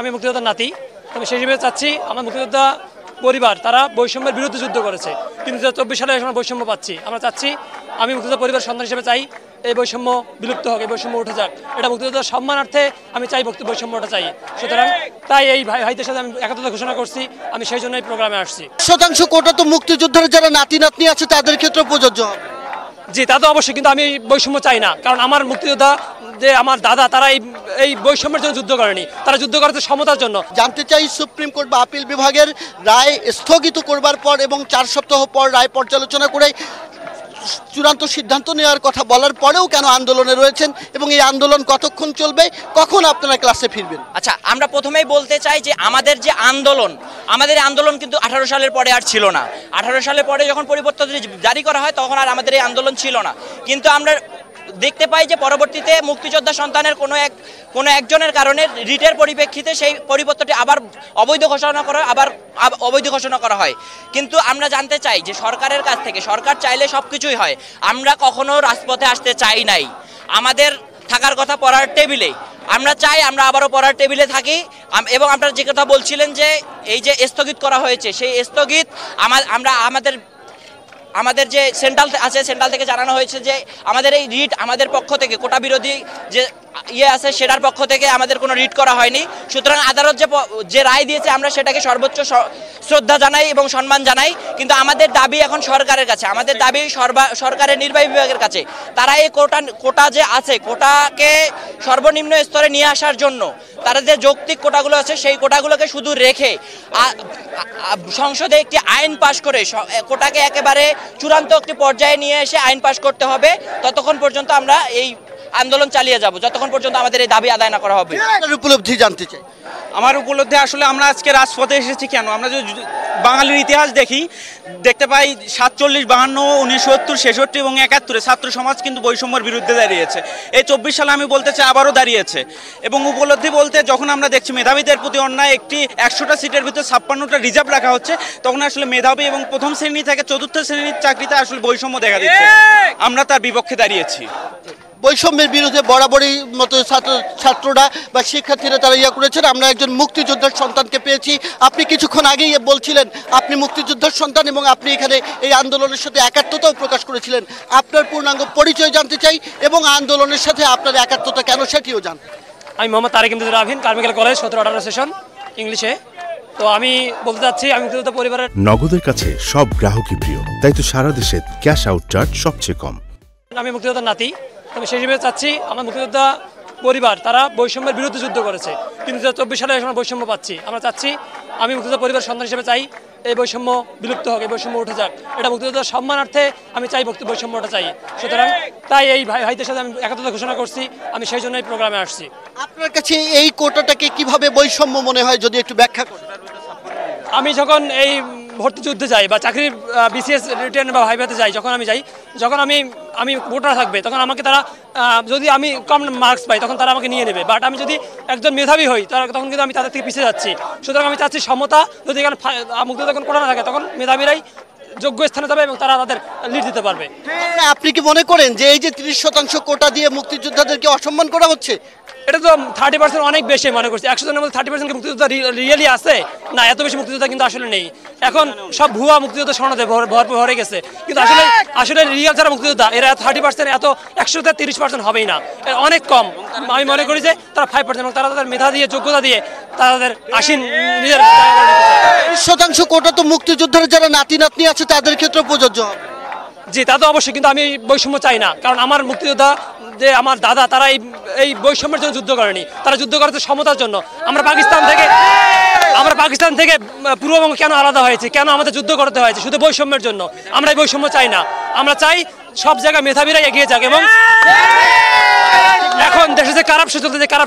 আমি মুক্তিযোদ্ধার নাতি তবে সেই হিসেবে চাচ্ছি আমার মুক্তিযোদ্ধা পরিবার তারা বৈষম্যের বিরুদ্ধে যুদ্ধ করেছে কিন্তু দু চব্বিশ সালে আমরা বৈষম্য পাচ্ছি আমরা চাচ্ছি আমি মুক্তিযোদ্ধা পরিবার সন্তান হিসেবে চাই এই বৈষম্য বিলুপ্ত হোক এই বৈষম্য উঠে যাক এটা মুক্তিযোদ্ধার সম্মানার্থে আমি চাই বৈষম্য বৈষম্যটা চাই সুতরাং তাই এই ভাই ভাইদের সাথে আমি একাত্রতা ঘোষণা করছি আমি সেই জন্য এই প্রোগ্রামে আসছি শতাংশ কোটা তো মুক্তিযোদ্ধার যারা নাতি নাতনি আছে তাদের ক্ষেত্রে প্রযোজ্য জি তা তো অবশ্যই কিন্তু আমি বৈষম্য চাই না কারণ আমার মুক্তিযোদ্ধা যে আমার দাদা তারা এই এই বৈষম্যের জন্য যুদ্ধ করেনি তারা যুদ্ধ করেছে সমতার জন্য জানতে চাই সুপ্রিম কোর্ট বা আপিল বিভাগের রায় স্থগিত করবার পর এবং চার সপ্তাহ পর রায় পর্যালোচনা করে চূড়ান্ত সিদ্ধান্ত নেওয়ার কথা বলার পরেও কেন আন্দোলনে রয়েছেন এবং এই আন্দোলন কতক্ষণ চলবে কখন আপনারা ক্লাসে ফিরবেন আচ্ছা আমরা প্রথমেই বলতে চাই যে আমাদের যে আন্দোলন আমাদের আন্দোলন কিন্তু আঠারো সালের পরে আর ছিল না আঠারো সালের পরে যখন পরিবর্তন জারি করা হয় তখন আর আমাদের এই আন্দোলন ছিল না কিন্তু আমরা দেখতে পাই যে পরবর্তীতে মুক্তিযোদ্ধা সন্তানের কোনো এক কোনো একজনের কারণে রিটের পরিপ্রেক্ষিতে সেই পরিবর্তনটি আবার অবৈধ ঘোষণা করা আবার অবৈধ ঘোষণা করা হয় কিন্তু আমরা জানতে চাই যে সরকারের কাছ থেকে সরকার চাইলে সব কিছুই হয় আমরা কখনো রাজপথে আসতে চাই নাই আমাদের থাকার কথা পড়ার টেবিলে আমরা চাই আমরা আবারও পড়ার টেবিলে থাকি এবং আপনারা যে কথা বলছিলেন যে এই যে স্থগিত করা হয়েছে সেই স্থগিত আমরা আমাদের আমাদের যে সেন্ট্রাল আছে সেন্ট্রাল থেকে জানানো হয়েছে যে আমাদের এই রিট আমাদের পক্ষ থেকে কোটা বিরোধী যে ইয়ে আছে সেটার পক্ষ থেকে আমাদের কোনো রিট করা হয়নি সুতরাং আদালত যে যে রায় দিয়েছে আমরা সেটাকে সর্বোচ্চ শ্রদ্ধা জানাই এবং সম্মান জানাই কিন্তু আমাদের দাবি এখন সরকারের কাছে আমাদের দাবি সরকারের নির্বাহী বিভাগের কাছে তারা এই কোটা কোটা যে আছে কোটাকে সর্বনিম্ন স্তরে নিয়ে আসার জন্য তারা যে যৌক্তিক কোটাগুলো আছে সেই কোটাগুলোকে শুধু রেখে সংসদে একটি আইন পাশ করে কোটাকে একেবারে চূড়ান্ত একটি পর্যায়ে নিয়ে এসে আইন পাশ করতে হবে ততক্ষণ পর্যন্ত আমরা এই আন্দোলন চালিয়ে যাব যতক্ষণ পর্যন্ত আমাদের এই দাবি আদায় না করা হবে উপলব্ধি জানতে চাই আমার উপলব্ধি আসলে আমরা আজকে রাজপথে এসেছি কেন আমরা যদি বাঙালির ইতিহাস দেখি দেখতে পাই সাতচল্লিশ বাহান্ন উনিশশো ছেষট্টি এবং একাত্তরে ছাত্র সমাজ কিন্তু বৈষম্যের বিরুদ্ধে দাঁড়িয়েছে এই চব্বিশ সালে আমি বলতে চাই আবারও দাঁড়িয়েছে এবং উপলব্ধি বলতে যখন আমরা দেখছি মেধাবীদের প্রতি অন্যায় একটি একশোটা সিটের ভিতরে ছাপ্পান্নটা রিজার্ভ রাখা হচ্ছে তখন আসলে মেধাবী এবং প্রথম শ্রেণী থেকে চতুর্থ শ্রেণীর চাকরিতে আসলে বৈষম্য দেখা দিচ্ছে আমরা তার বিপক্ষে দাঁড়িয়েছি বৈষম্যের বিরুদ্ধে বরাবরই মতো ছাত্র ছাত্ররা বা শিক্ষার্থীরা তারা ইয়া করেছেন আমরা একজন মুক্তিযোদ্ধার সন্তানকে পেয়েছি আপনি কিছুক্ষণ আগেই বলছিলেন আপনি মুক্তিযোদ্ধার সন্তান এবং আপনি এখানে এই আন্দোলনের সাথে একাত্মতাও প্রকাশ করেছিলেন আপনার পূর্ণাঙ্গ পরিচয় জানতে চাই এবং আন্দোলনের সাথে আপনার একাত্মতা কেন সেটিও জান আমি মোহাম্মদ তারেক ইমদাদুল রাভিন কার্মিকাল কলেজ সতেরো আঠারো সেশন ইংলিশে তো আমি বলতে চাচ্ছি আমি পরিবারের নগদের কাছে সব গ্রাহকই প্রিয় তাই তো সারা দেশে ক্যাশ আউট চার্জ সবচেয়ে কম আমি মুক্তিযোদ্ধার নাতি আমি সেই হিসেবে চাচ্ছি আমার মুক্তিযোদ্ধা পরিবার তারা বৈষম্যের বিরুদ্ধে যুদ্ধ করেছে কিন্তু দু চব্বিশ সালে আমরা বৈষম্য পাচ্ছি আমরা চাচ্ছি আমি মুক্তিযোদ্ধা পরিবার সন্তান হিসেবে চাই এই বৈষম্য বিলুপ্ত হোক এই বৈষম্য উঠে যাক এটা মুক্তিযোদ্ধার সম্মানার্থে আমি চাই বৈষম্যটা চাই সুতরাং তাই এই ভাই ভাইদের সাথে আমি একত্রতা ঘোষণা করছি আমি সেই জন্য এই প্রোগ্রামে আসছি আপনার কাছে এই কোটাটাকে কিভাবে বৈষম্য মনে হয় যদি একটু ব্যাখ্যা করেন আমি যখন এই ভর্তি যুদ্ধে যাই বা চাকরির বিসিএস রিটার্ন বা ভাইভাতে যাই যখন আমি যাই যখন আমি আমি ভোটার থাকবে তখন আমাকে তারা যদি আমি কম মার্কস পাই তখন তারা আমাকে নিয়ে নেবে বাট আমি যদি একজন মেধাবী হই তারা তখন কিন্তু আমি তাদের থেকে পিছিয়ে যাচ্ছি সুতরাং আমি চাচ্ছি সমতা যদি এখানে মুক্তি তখন করা না থাকে তখন মেধাবীরাই যোগ্য স্থানে যাবে এবং তারা তাদের লিড দিতে পারবে আপনি কি মনে করেন যে এই যে তিরিশ শতাংশ কোটা দিয়ে মুক্তিযোদ্ধাদেরকে অসম্মান করা হচ্ছে এটা তো থার্টি পার্সেন্ট অনেক বেশি মনে করছি একশো জনের মধ্যে থার্টি পার্সেন্ট মুক্তিযোদ্ধা রিয়েলি আছে না এত বেশি মুক্তিযোদ্ধা কিন্তু আসলে নেই এখন সব ভুয়া মুক্তিযোদ্ধা শোনাতে ভরপুর ভরে গেছে কিন্তু আসলে আসলে রিয়েল যারা মুক্তিযোদ্ধা এরা থার্টি পার্সেন্ট এত একশোতে তিরিশ পার্সেন্ট হবেই না অনেক কম আমি মনে করি যে তারা ফাইভ পার্সেন্ট এবং তারা তাদের মেধা দিয়ে যোগ্যতা দিয়ে তাদের আসীন নিজের শতাংশ কোটা তো মুক্তিযোদ্ধার যারা নাতি নাতনি আছে তাদের ক্ষেত্রে প্রযোজ্য হবে জি তা তো অবশ্যই কিন্তু আমি বৈষম্য চাই না কারণ আমার মুক্তিযোদ্ধা যে আমার দাদা তারা এই এই বৈষম্যের জন্য যুদ্ধ করেনি তারা যুদ্ধ করেছে সমতার জন্য আমরা পাকিস্তান থেকে আমরা পাকিস্তান থেকে পূর্ববঙ্গ কেন আলাদা হয়েছে কেন আমাদের যুদ্ধ করতে হয়েছে শুধু বৈষম্যের জন্য আমরা এই বৈষম্য চাই না আমরা চাই সব জায়গায় মেধাবীরা এগিয়ে যাক এবং এখন দেশে যে কারাপশন চলতে যে